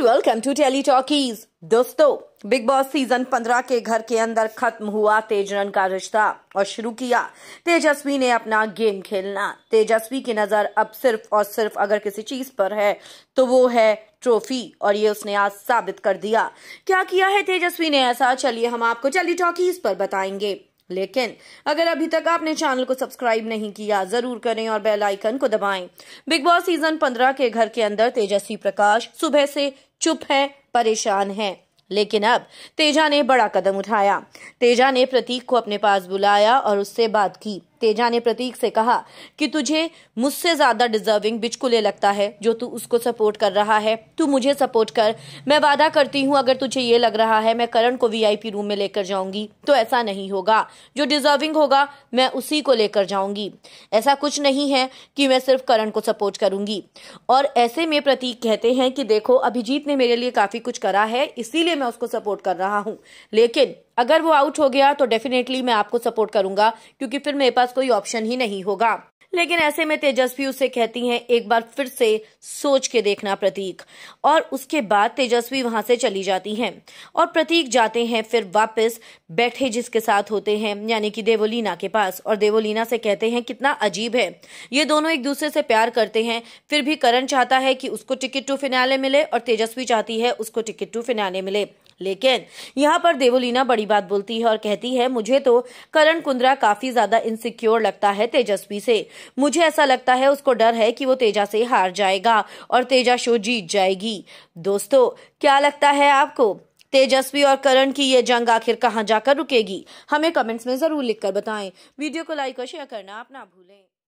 and welcome to tele talkies दोस्तों Bigg Boss season 15 के घर के अंदर खत्म हुआ तेजरन का रिश्ता और शुरू किया तेजस्वी ने अपना गेम खेलना तेजस्वी की नजर अब सिर्फ और सिर्फ अगर किसी चीज पर है तो वो है ट्रॉफी और ये उसने आज साबित कर दिया क्या किया है तेजस्वी ने ऐसा चलिए हम आपको टेली टॉकीज पर बताएंगे लेकिन अगर अभी तक आपने चैनल को सब्सक्राइब नहीं किया जरूर करें और बेल आइकन को दबाएं बिग बॉस सीजन 15 के घर के अंदर तेजस्वी प्रकाश सुबह से चुप हैं परेशान हैं लेकिन अब तेजा ने बड़ा कदम उठाया तेजा ने प्रतीक को अपने पास बुलाया और उससे बात की तेजा ने प्रतीक से कहा कि तुझे मुझसे ज्यादा डिजर्विंग बिचकुले लगता है जो तू उसको सपोर्ट कर रहा है तू मुझे सपोर्ट कर मैं वादा करती हूँ अगर तुझे ये लग रहा है मैं करण को वीआईपी रूम में लेकर जाऊंगी तो ऐसा नहीं होगा जो डिजर्विंग होगा मैं उसी को लेकर जाऊंगी ऐसा कुछ नहीं है कि मैं सिर्फ करण को सपोर्ट करूंगी और ऐसे में प्रतीक कहते हैं कि देखो अभिजीत ने मेरे लिए काफी कुछ करा है इसीलिए मैं उसको सपोर्ट कर रहा हूं लेकिन अगर वो आउट हो गया तो डेफिनेटली मैं आपको सपोर्ट करूंगा क्योंकि फिर मेरे पास कोई ऑप्शन ही नहीं होगा लेकिन ऐसे में तेजस्वी उसे कहती हैं एक बार फिर से सोच के देखना प्रतीक और उसके बाद तेजस्वी वहां से चली जाती हैं और प्रतीक जाते हैं फिर वापस बैठे जिसके साथ होते हैं यानी कि देवोलीना के पास और देवोलीना से कहते हैं कितना अजीब है ये दोनों एक दूसरे से प्यार करते हैं फिर भी करण चाहता है कि उसको टिकट टू फिनाले मिले और तेजस्वी चाहती है उसको टिकट टू फिनाले मिले लेकिन यहाँ पर देवोलीना बड़ी बात बोलती है और कहती है मुझे तो करण कुंद्रा काफी ज्यादा इनसिक्योर लगता है तेजस्वी से मुझे ऐसा लगता है उसको डर है कि वो तेजा से हार जाएगा और तेजा शो जीत जाएगी दोस्तों क्या लगता है आपको तेजस्वी और करण की ये जंग आखिर कहाँ जाकर रुकेगी हमें कमेंट्स में जरूर लिखकर बताएं वीडियो को लाइक और शेयर करना आप ना भूलें